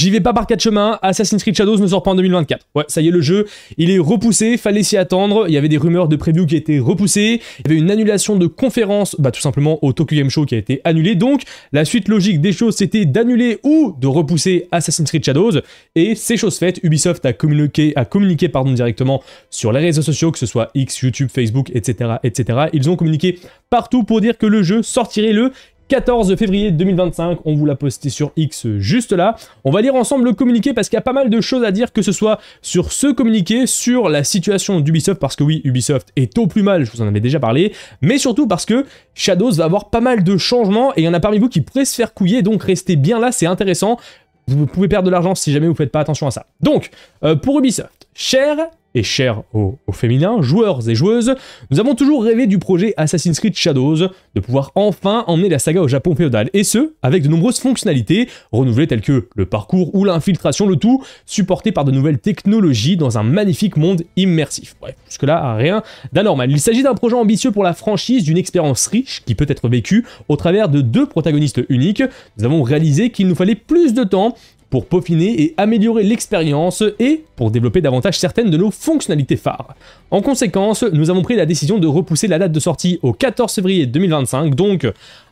J'y vais pas par quatre chemins, Assassin's Creed Shadows ne sort pas en 2024. Ouais, ça y est, le jeu, il est repoussé, fallait s'y attendre, il y avait des rumeurs de preview qui étaient repoussées, il y avait une annulation de conférence, bah tout simplement au Tokyo Game Show qui a été annulée, donc la suite logique des choses c'était d'annuler ou de repousser Assassin's Creed Shadows, et c'est chose faite, Ubisoft a communiqué, a communiqué pardon, directement sur les réseaux sociaux, que ce soit X, YouTube, Facebook, etc., etc. Ils ont communiqué partout pour dire que le jeu sortirait le 14 février 2025. On vous l'a posté sur X juste là. On va lire ensemble le communiqué parce qu'il y a pas mal de choses à dire, que ce soit sur ce communiqué, sur la situation d'Ubisoft, parce que oui, Ubisoft est au plus mal, je vous en avais déjà parlé, mais surtout parce que Shadows va avoir pas mal de changements et il y en a parmi vous qui pourraient se faire couiller, donc restez bien là, c'est intéressant. Vous pouvez perdre de l'argent si jamais vous ne faites pas attention à ça. Donc, euh, pour Ubisoft, cher et chers aux féminins joueurs et joueuses, nous avons toujours rêvé du projet Assassin's Creed Shadows, de pouvoir enfin emmener la saga au Japon féodal, et ce, avec de nombreuses fonctionnalités renouvelées telles que le parcours ou l'infiltration, le tout supporté par de nouvelles technologies dans un magnifique monde immersif. Bref, jusque-là, rien d'anormal. Il s'agit d'un projet ambitieux pour la franchise, d'une expérience riche qui peut être vécue au travers de deux protagonistes uniques. Nous avons réalisé qu'il nous fallait plus de temps pour peaufiner et améliorer l'expérience et pour développer davantage certaines de nos fonctionnalités phares. En conséquence, nous avons pris la décision de repousser la date de sortie au 14 février 2025, donc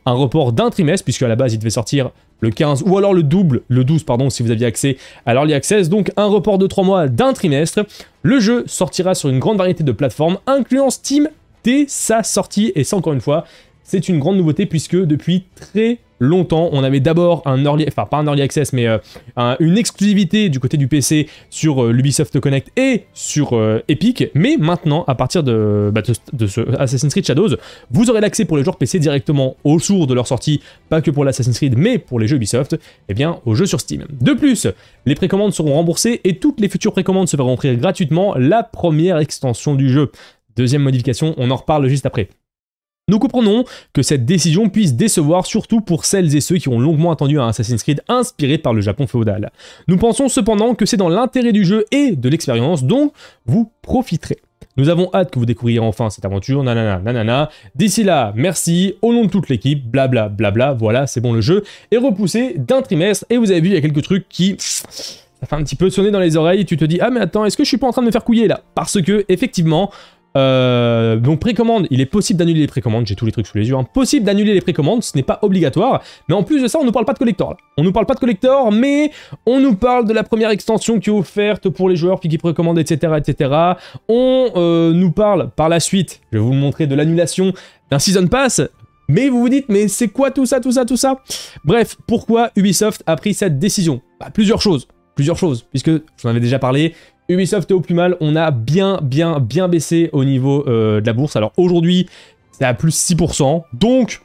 un report d'un trimestre, puisque à la base il devait sortir le 15 ou alors le double, le 12 pardon, si vous aviez accès à l'Early Access, donc un report de 3 mois d'un trimestre. Le jeu sortira sur une grande variété de plateformes, incluant Steam dès sa sortie, et ça encore une fois, c'est une grande nouveauté puisque depuis très longtemps, on avait d'abord un early, enfin pas un early access, mais euh, une exclusivité du côté du PC sur euh, l'Ubisoft Connect et sur euh, Epic, mais maintenant, à partir de, bah, de, Assassin's Creed Shadows, vous aurez l'accès pour les joueurs PC directement au jour de leur sortie, pas que pour l'Assassin's Creed, mais pour les jeux Ubisoft, et eh bien aux jeux sur Steam. De plus, les précommandes seront remboursées et toutes les futures précommandes se feront offrir gratuitement la première extension du jeu. Deuxième modification, on en reparle juste après. Nous comprenons que cette décision puisse décevoir surtout pour celles et ceux qui ont longuement attendu un Assassin's Creed inspiré par le Japon féodal. Nous pensons cependant que c'est dans l'intérêt du jeu et de l'expérience dont vous profiterez. Nous avons hâte que vous découvriez enfin cette aventure, nanana, nanana. D'ici là, merci, au nom de toute l'équipe, blablabla, blabla, voilà, c'est bon le jeu, est repoussé d'un trimestre, et vous avez vu, il y a quelques trucs qui... Ça fait un petit peu sonner dans les oreilles, tu te dis, ah mais attends, est-ce que je suis pas en train de me faire couiller là Parce que, effectivement, euh, donc précommande, il est possible d'annuler les précommandes, j'ai tous les trucs sous les yeux, impossible hein. possible d'annuler les précommandes, ce n'est pas obligatoire, mais en plus de ça on nous parle pas de collector là. On nous parle pas de collector, mais on nous parle de la première extension qui est offerte pour les joueurs puis qui précommandent, etc. etc. On euh, nous parle par la suite, je vais vous montrer, de l'annulation d'un Season Pass, mais vous vous dites, mais c'est quoi tout ça, tout ça, tout ça Bref, pourquoi Ubisoft a pris cette décision bah, Plusieurs choses plusieurs choses, puisque je vous avais déjà parlé, Ubisoft est au plus mal, on a bien, bien, bien baissé au niveau euh, de la bourse. Alors aujourd'hui, c'est à plus 6%, donc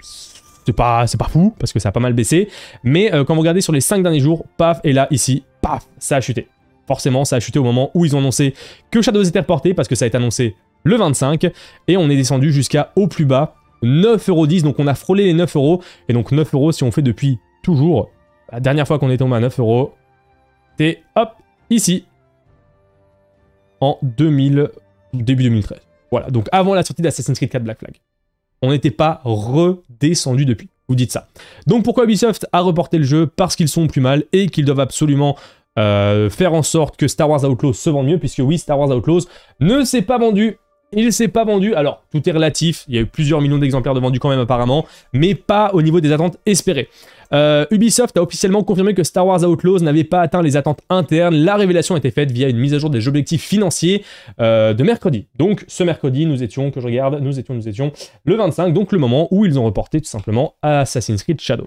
c'est pas, pas fou, parce que ça a pas mal baissé. Mais euh, quand vous regardez sur les 5 derniers jours, paf, et là, ici, paf, ça a chuté. Forcément, ça a chuté au moment où ils ont annoncé que Shadows était reporté, parce que ça a été annoncé le 25, et on est descendu jusqu'à au plus bas, 9,10€, donc on a frôlé les 9€, et donc 9€ si on fait depuis toujours, la dernière fois qu'on est tombé à 9€, c'est hop, ici, en 2000, début 2013. Voilà, donc avant la sortie d'Assassin's Creed 4 Black Flag. On n'était pas redescendu depuis. Vous dites ça. Donc pourquoi Ubisoft a reporté le jeu Parce qu'ils sont plus mal et qu'ils doivent absolument euh, faire en sorte que Star Wars Outlaws se vende mieux, puisque oui, Star Wars Outlaws ne s'est pas vendu. Il s'est pas vendu, alors tout est relatif, il y a eu plusieurs millions d'exemplaires de vendus quand même apparemment, mais pas au niveau des attentes espérées. Euh, Ubisoft a officiellement confirmé que Star Wars Outlaws n'avait pas atteint les attentes internes. La révélation a été faite via une mise à jour des objectifs financiers euh, de mercredi. Donc ce mercredi, nous étions, que je regarde, nous étions, nous étions le 25, donc le moment où ils ont reporté tout simplement Assassin's Creed Shadows.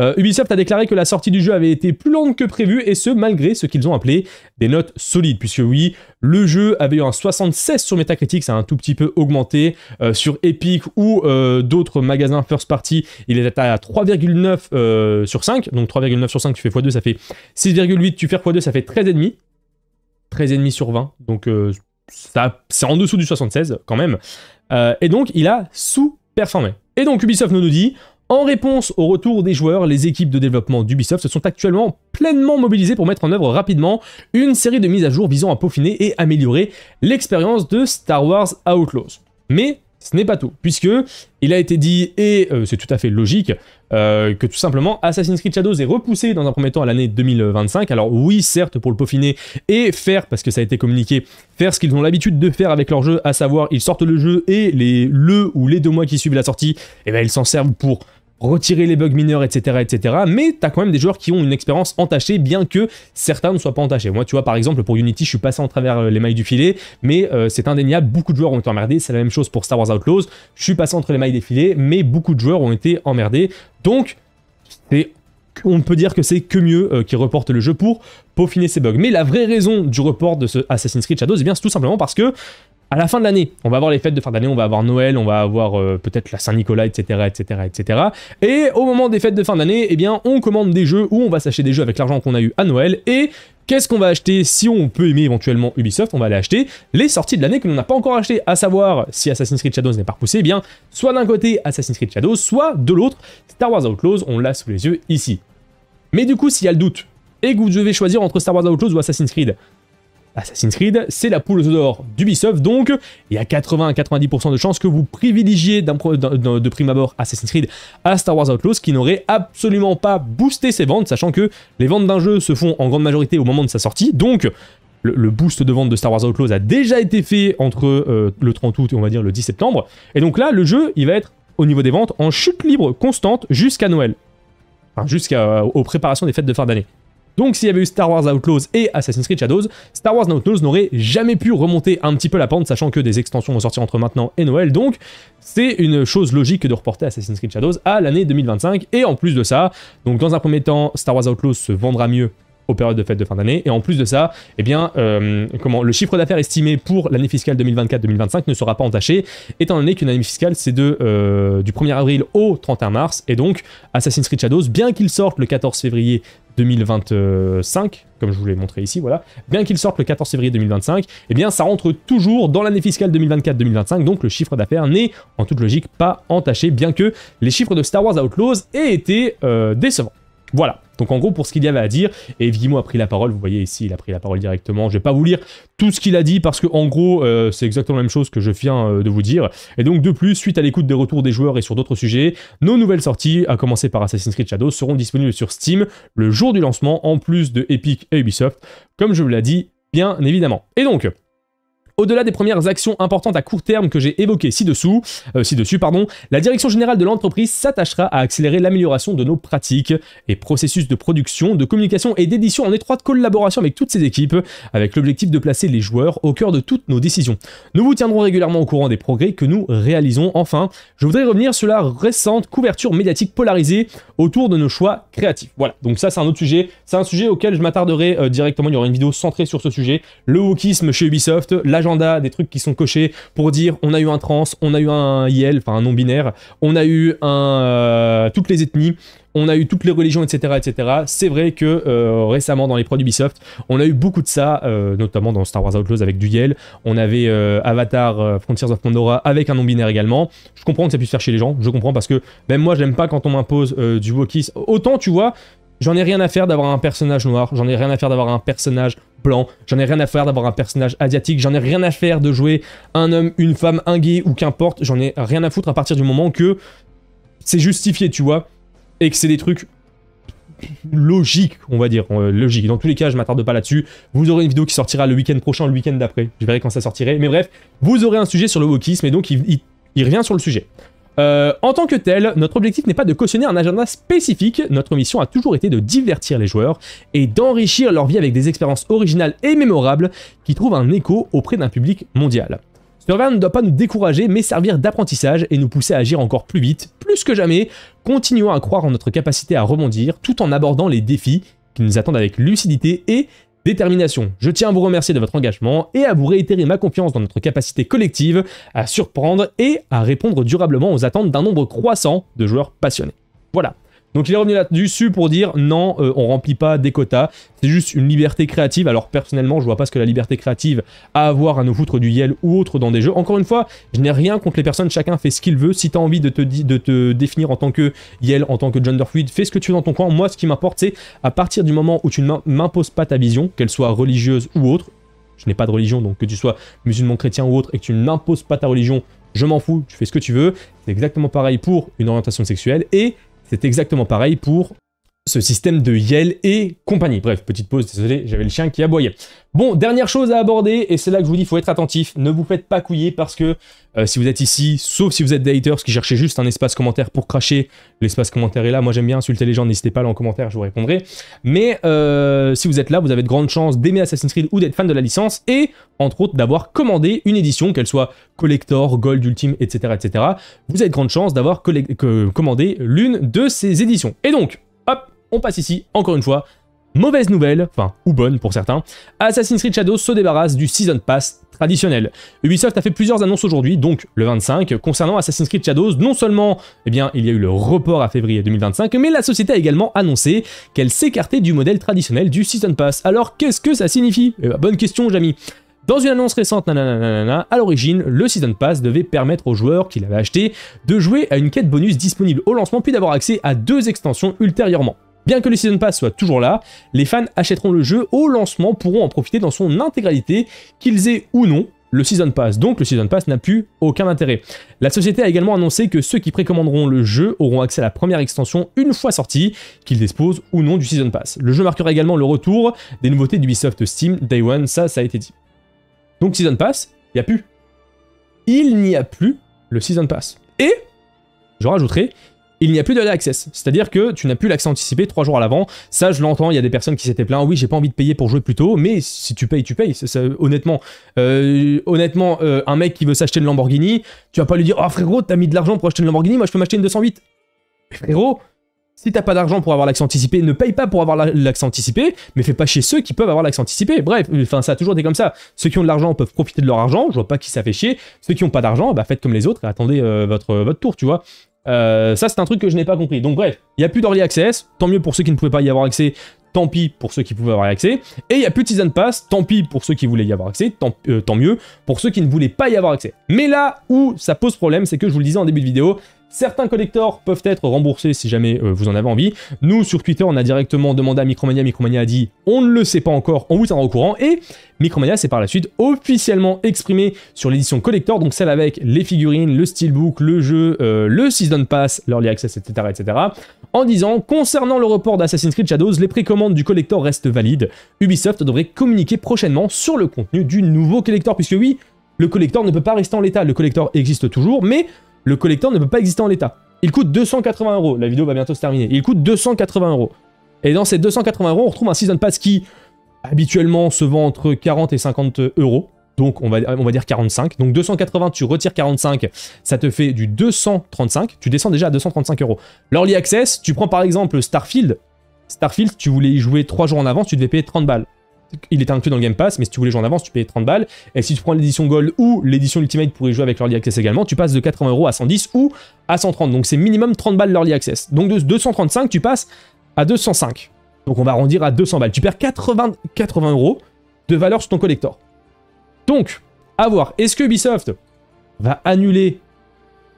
Euh, Ubisoft a déclaré que la sortie du jeu avait été plus longue que prévu, et ce, malgré ce qu'ils ont appelé des notes solides, puisque oui, le jeu avait eu un 76 sur Metacritic, ça a un tout petit peu augmenté. sur Epic ou d'autres magasins first party, il était à 3,9 euh, sur 5. Donc 3,9 sur 5, tu fais x2, ça fait 6,8. Tu fais x2, ça fait 13,5. 13,5 sur 20. Donc euh, ça, c'est en dessous du 76 quand même. Euh, et donc il a sous-performé. Et donc Ubisoft nous dit, en réponse au retour des joueurs, les équipes de développement d'Ubisoft se sont actuellement pleinement mobilisées pour mettre en œuvre rapidement une série de mises à jour visant à peaufiner et améliorer l'expérience de Star Wars Outlaws. Mais ce n'est pas tout, puisque il a été dit, et euh, c'est tout à fait logique, euh, que tout simplement Assassin's Creed Shadows est repoussé dans un premier temps à l'année 2025. Alors oui, certes, pour le peaufiner et faire, parce que ça a été communiqué, faire ce qu'ils ont l'habitude de faire avec leur jeu, à savoir ils sortent le jeu et les, le ou les deux mois qui suivent la sortie, et eh ben, ils s'en servent pour retirer les bugs mineurs, etc. etc. Mais tu as quand même des joueurs qui ont une expérience entachée, bien que certains ne soient pas entachés. Moi, tu vois, par exemple, pour Unity, je suis passé en travers euh, les mailles du filet, mais euh, c'est indéniable, beaucoup de joueurs ont été emmerdés. C'est la même chose pour Star Wars Outlaws. Je suis passé entre les mailles des filets, mais beaucoup de joueurs ont été emmerdés. Donc, on on peut dire que c'est que mieux euh, qu'ils reportent le jeu pour peaufiner ces bugs. Mais la vraie raison du report de ce Assassin's Creed Shadows, eh bien c'est tout simplement parce que à la fin de l'année. On va avoir les fêtes de fin d'année, on va avoir Noël, on va avoir euh, peut-être la Saint-Nicolas, etc., etc., etc. Et au moment des fêtes de fin d'année, eh bien, on commande des jeux ou on va s'acheter des jeux avec l'argent qu'on a eu à Noël et Qu'est-ce qu'on va acheter si on peut aimer éventuellement Ubisoft On va aller acheter les sorties de l'année que l'on n'a pas encore acheté, à savoir si Assassin's Creed Shadows n'est pas repoussé, eh bien soit d'un côté Assassin's Creed Shadows, soit de l'autre Star Wars Outlaws, on l'a sous les yeux ici. Mais du coup, s'il y a le doute et que vous devez choisir entre Star Wars Outlaws ou Assassin's Creed, Assassin's Creed, c'est la poule aux d'or d'Ubisoft, donc il y a 80 90% de chances que vous privilégiez de prime abord Assassin's Creed à Star Wars Outlaws, qui n'aurait absolument pas boosté ses ventes, sachant que les ventes d'un jeu se font en grande majorité au moment de sa sortie, donc le, boost de vente de Star Wars Outlaws a déjà été fait entre euh, le 30 août et on va dire le 10 septembre, et donc là, le jeu, il va être au niveau des ventes en chute libre constante jusqu'à Noël, enfin, jusqu'aux euh, préparations des fêtes de fin d'année. Donc s'il y avait eu Star Wars Outlaws et Assassin's Creed Shadows, Star Wars Outlaws n'aurait jamais pu remonter un petit peu la pente, sachant que des extensions vont sortir entre maintenant et Noël. Donc c'est une chose logique de reporter Assassin's Creed Shadows à l'année 2025. Et en plus de ça, donc dans un premier temps, Star Wars Outlaws se vendra mieux aux périodes de fêtes de fin d'année. Et en plus de ça, eh bien, euh, comment, le chiffre d'affaires estimé pour l'année fiscale 2024-2025 ne sera pas entaché, étant donné qu'une année fiscale, c'est de, euh, du 1er avril au 31 mars. Et donc, Assassin's Creed Shadows, bien qu'il sorte le 14 février 2025, comme je vous l'ai montré ici, voilà, bien qu'il sorte le 14 février 2025, eh bien ça rentre toujours dans l'année fiscale 2024-2025, donc le chiffre d'affaires n'est en toute logique pas entaché, bien que les chiffres de Star Wars Outlaws aient été euh, décevants. Voilà. Donc en gros, pour ce qu'il y avait à dire, et Guillemot a pris la parole, vous voyez ici, il a pris la parole directement. Je vais pas vous lire tout ce qu'il a dit parce que en gros, euh, c'est exactement la même chose que je viens euh, de vous dire. Et donc de plus, suite à l'écoute des retours des joueurs et sur d'autres sujets, nos nouvelles sorties, à commencer par Assassin's Creed Shadow, seront disponibles sur Steam le jour du lancement, en plus de Epic et Ubisoft, comme je vous l'ai dit, bien évidemment. Et donc, au-delà des premières actions importantes à court terme que j'ai évoquées ci-dessous, euh, ci-dessus, pardon, la direction générale de l'entreprise s'attachera à accélérer l'amélioration de nos pratiques et processus de production, de communication et d'édition en étroite collaboration avec toutes ces équipes, avec l'objectif de placer les joueurs au cœur de toutes nos décisions. Nous vous tiendrons régulièrement au courant des progrès que nous réalisons. Enfin, je voudrais revenir sur la récente couverture médiatique polarisée autour de nos choix créatifs. Voilà, donc ça c'est un autre sujet, c'est un sujet auquel je m'attarderai euh, directement, il y aura une vidéo centrée sur ce sujet, le wokisme chez Ubisoft, l'agent des trucs qui sont cochés pour dire on a eu un trans, on a eu un IL, enfin un non-binaire, on a eu un, euh, toutes les ethnies, on a eu toutes les religions, etc. etc. C'est vrai que euh, récemment, dans les produits Ubisoft, on a eu beaucoup de ça, euh, notamment dans Star Wars Outlaws avec du yel On avait Avatar Frontiers of Pandora avec un non-binaire également. Je comprends que ça puisse faire chez les gens, je comprends parce que même moi, j'aime pas quand on m'impose du wokis Autant, tu vois, j'en ai rien à faire d'avoir un personnage noir, j'en ai rien à faire d'avoir un personnage plan. J'en ai rien à faire d'avoir un personnage asiatique, j'en ai rien à faire de jouer un homme, une femme, un gay ou qu'importe. J'en ai rien à foutre à partir du moment que c'est justifié, tu vois, et que c'est des trucs logiques, on va dire, euh, logiques. logique. Dans tous les cas, je m'attarde pas là-dessus. Vous aurez une vidéo qui sortira le week-end prochain, le week-end d'après. Je verrai quand ça sortirait. Mais bref, vous aurez un sujet sur le wokisme et donc il revient sur le sujet. Euh, en tant que tel, notre objectif n'est pas de cautionner un agenda spécifique, notre mission a toujours été de divertir les joueurs et d'enrichir leur vie avec des expériences originales et mémorables qui trouvent un écho auprès d'un public mondial. revers ne doit pas nous décourager, mais servir d'apprentissage et nous pousser à agir encore plus vite, plus que jamais, continuant à croire en notre capacité à rebondir tout en abordant les défis qui nous attendent avec lucidité et détermination. Je tiens à vous remercier de votre engagement et à vous réitérer ma confiance dans notre capacité collective à surprendre et à répondre durablement aux attentes d'un nombre croissant de joueurs passionnés. Voilà, donc il est revenu là-dessus pour dire non, euh, on remplit pas des quotas, c'est juste une liberté créative. Alors personnellement, je vois pas ce que la liberté créative a à voir à nous foutre du Yel ou autre dans des jeux. Encore une fois, je n'ai rien contre les personnes, chacun fait ce qu'il veut. Si tu as envie de te, définir en tant que Yel, en tant que gender fais ce que tu veux dans ton coin. Moi, ce qui m'importe, c'est à partir du moment où tu ne m'imposes pas ta vision, qu'elle soit religieuse ou autre, je n'ai pas de religion, donc que tu sois musulman, chrétien ou autre, et que tu m'imposes pas ta religion, je m'en fous, tu fais ce que tu veux. C'est exactement pareil pour une orientation sexuelle. Et c'est exactement pareil pour ce système de Yale et compagnie. Bref, petite pause, désolé, j'avais le chien qui aboyait. Bon, dernière chose à aborder, et c'est là que je vous dis, il faut être attentif, ne vous faites pas couiller parce que euh, si vous êtes ici, sauf si vous êtes des haters qui cherchez juste un espace commentaire pour cracher, l'espace commentaire est là, moi j'aime bien insulter les gens, n'hésitez pas là en commentaire, je vous répondrai. Mais euh, si vous êtes là, vous avez de grandes chances d'aimer Assassin's Creed ou d'être fan de la licence, et entre autres d'avoir commandé une édition, qu'elle soit collector, gold, ultime, etc. etc. Vous avez de grandes chances d'avoir commandé l'une de ces éditions. Et donc, on passe ici, encore une fois. Mauvaise nouvelle, enfin, ou bonne pour certains, Assassin's Creed Shadows se débarrasse du Season Pass traditionnel. Ubisoft a fait plusieurs annonces aujourd'hui, donc le 25, concernant Assassin's Creed Shadows. Non seulement, eh bien, il y a eu le report à février 2025, mais la société a également annoncé qu'elle s'écartait du modèle traditionnel du Season Pass. Alors, qu'est-ce que ça signifie eh ben, Bonne question, Jamy. Dans une annonce récente, à l'origine, le Season Pass devait permettre aux joueurs qui l'avaient acheté de jouer à une quête bonus disponible au lancement, puis d'avoir accès à deux extensions ultérieurement. Bien que le Season Pass soit toujours là, les fans achèteront le jeu au lancement pourront en profiter dans son intégralité, qu'ils aient ou non le Season Pass, donc le Season Pass n'a plus aucun intérêt. La société a également annoncé que ceux qui précommanderont le jeu auront accès à la première extension une fois sortie, qu'ils disposent ou non du Season Pass. Le jeu marquera également le retour des nouveautés d'Ubisoft Steam Day One, ça, ça a été dit. Donc Season Pass, il n'y a plus. Il n'y a plus le Season Pass. Et, je rajouterai, il n'y a plus de access. C'est-à-dire que tu n'as plus l'accès anticipé trois jours à l'avant. Ça, je l'entends, il y a des personnes qui s'étaient plaintes. Oui, j'ai pas envie de payer pour jouer plus tôt, mais si tu payes, tu payes. honnêtement, euh, honnêtement euh, un mec qui veut s'acheter une Lamborghini, tu vas pas lui dire Oh frérot, t'as mis de l'argent pour acheter une Lamborghini, moi je peux m'acheter une 208. frérot, si t'as pas d'argent pour avoir l'accès anticipé, ne paye pas pour avoir l'accès anticipé, mais fais pas chez ceux qui peuvent avoir l'accès anticipé. Bref, enfin ça a toujours été comme ça. Ceux qui ont de l'argent peuvent profiter de leur argent, je vois pas qui ça fait chier. Ceux qui ont pas d'argent, bah faites comme les autres et attendez euh, votre, votre tour, tu vois. Euh, ça, c'est un truc que je n'ai pas compris. Donc bref, il n'y a plus d'Early Access, tant mieux pour ceux qui ne pouvaient pas y avoir accès, tant pis pour ceux qui pouvaient avoir accès. Et il n'y a plus de Season Pass, tant pis pour ceux qui voulaient y avoir accès, tant, euh, tant mieux pour ceux qui ne voulaient pas y avoir accès. Mais là où ça pose problème, c'est que je vous le disais en début de vidéo, Certains collectors peuvent être remboursés si jamais euh, vous en avez envie. Nous, sur Twitter, on a directement demandé à Micromania. Micromania a dit on ne le sait pas encore, on vous tiendra au courant. Et Micromania s'est par la suite officiellement exprimé sur l'édition collector, donc celle avec les figurines, le steelbook, le jeu, euh, le season pass, l'early access, etc., etc. En disant concernant le report d'Assassin's Creed Shadows, les précommandes du collector restent valides. Ubisoft devrait communiquer prochainement sur le contenu du nouveau collector, puisque oui, le collector ne peut pas rester en l'état. Le collector existe toujours, mais le collector ne peut pas exister en l'état. Il coûte 280 euros. La vidéo va bientôt se terminer. Il coûte 280 euros. Et dans ces 280 euros, on retrouve un season pass qui habituellement se vend entre 40 et 50 euros. Donc on va, on va dire 45. Donc 280, tu retires 45, ça te fait du 235. Tu descends déjà à 235 euros. L'Early Access, tu prends par exemple Starfield. Starfield, tu voulais y jouer 3 jours en avance, tu devais payer 30 balles il était inclus dans le Game Pass, mais si tu voulais jouer en avance, tu payais 30 balles. Et si tu prends l'édition Gold ou l'édition Ultimate pour y jouer avec l'Early Access également, tu passes de 80 euros à 110 ou à 130. Donc c'est minimum 30 balles l'Early Access. Donc de 235, tu passes à 205. Donc on va arrondir à 200 balles. Tu perds 80, euros de valeur sur ton collector. Donc, à voir. Est-ce que Ubisoft va annuler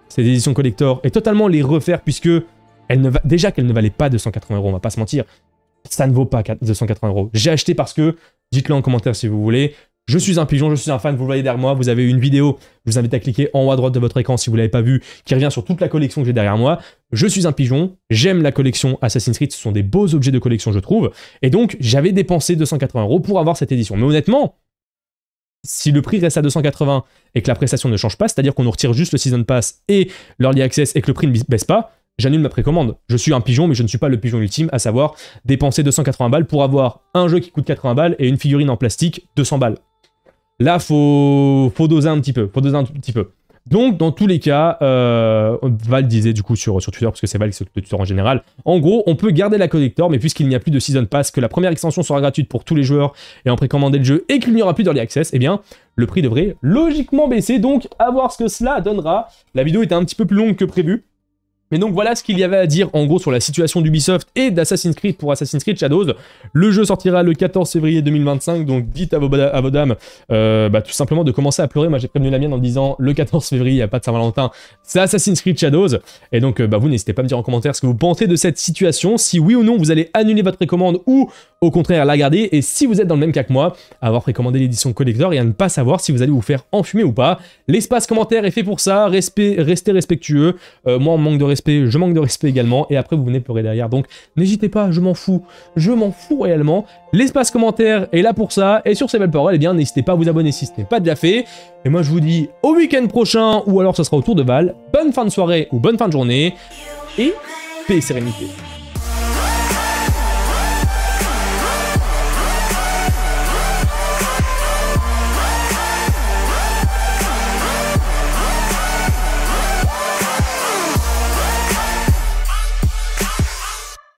ces éditions collector et totalement les refaire puisque ne déjà qu'elle ne valait pas 280 euros, on va pas se mentir ça ne vaut pas 280 euros. J'ai acheté parce que, dites-le en commentaire si vous voulez, je suis un pigeon, je suis un fan, vous le voyez derrière moi, vous avez une vidéo, je vous invite à cliquer en haut à droite de votre écran si vous ne l'avez pas vu qui revient sur toute la collection que j'ai derrière moi. Je suis un pigeon, j'aime la collection Assassin's Creed, ce sont des beaux objets de collection je trouve, et donc j'avais dépensé 280 euros pour avoir cette édition. Mais honnêtement, si le prix reste à 280 et que la prestation ne change pas, c'est-à-dire qu'on nous retire juste le Season Pass et l'Early Access et que le prix ne baisse pas, j'annule ma précommande. Je suis un pigeon, mais je ne suis pas le pigeon ultime, à savoir dépenser 280 balles pour avoir un jeu qui coûte 80 balles et une figurine en plastique 200 balles. Là, faut, faut doser un petit peu, faut doser un petit peu. Donc, dans tous les cas, euh, Val disait du coup sur, Twitter, parce que c'est Val qui s'occupe de Twitter en général, en gros, on peut garder la collector, mais puisqu'il n'y a plus de Season Pass, que la première extension sera gratuite pour tous les joueurs et en précommander le jeu, et qu'il n'y aura plus d'Early Access, eh bien, le prix devrait logiquement baisser. Donc, à voir ce que cela donnera. La vidéo était un petit peu plus longue que prévu. Mais donc voilà ce qu'il y avait à dire en gros sur la situation d'Ubisoft et d'Assassin's Creed pour Assassin's Creed Shadows. Le jeu sortira le 14 février 2025, donc dites à vos, dames euh, bah, tout simplement de commencer à pleurer. Moi j'ai prévenu la mienne en disant le 14 février, il n'y a pas de Saint-Valentin, c'est Assassin's Creed Shadows. Et donc euh, bah, vous n'hésitez pas à me dire en commentaire ce que vous pensez de cette situation, si oui ou non vous allez annuler votre précommande ou au contraire la garder. Et si vous êtes dans le même cas que moi, avoir précommandé l'édition collector et à ne pas savoir si vous allez vous faire enfumer ou pas. L'espace commentaire est fait pour ça. Respect, restez respectueux. Euh, moi, on manque de respect, je manque de respect également. Et après, vous venez pleurer derrière. Donc, n'hésitez pas, je m'en fous. Je m'en fous réellement. L'espace commentaire est là pour ça. Et sur ces belles paroles, eh bien, n'hésitez pas à vous abonner si ce n'est pas déjà fait. Et moi, je vous dis au week-end prochain ou alors ce sera au tour de Val. Bonne fin de soirée ou bonne fin de journée. Et paix et sérénité.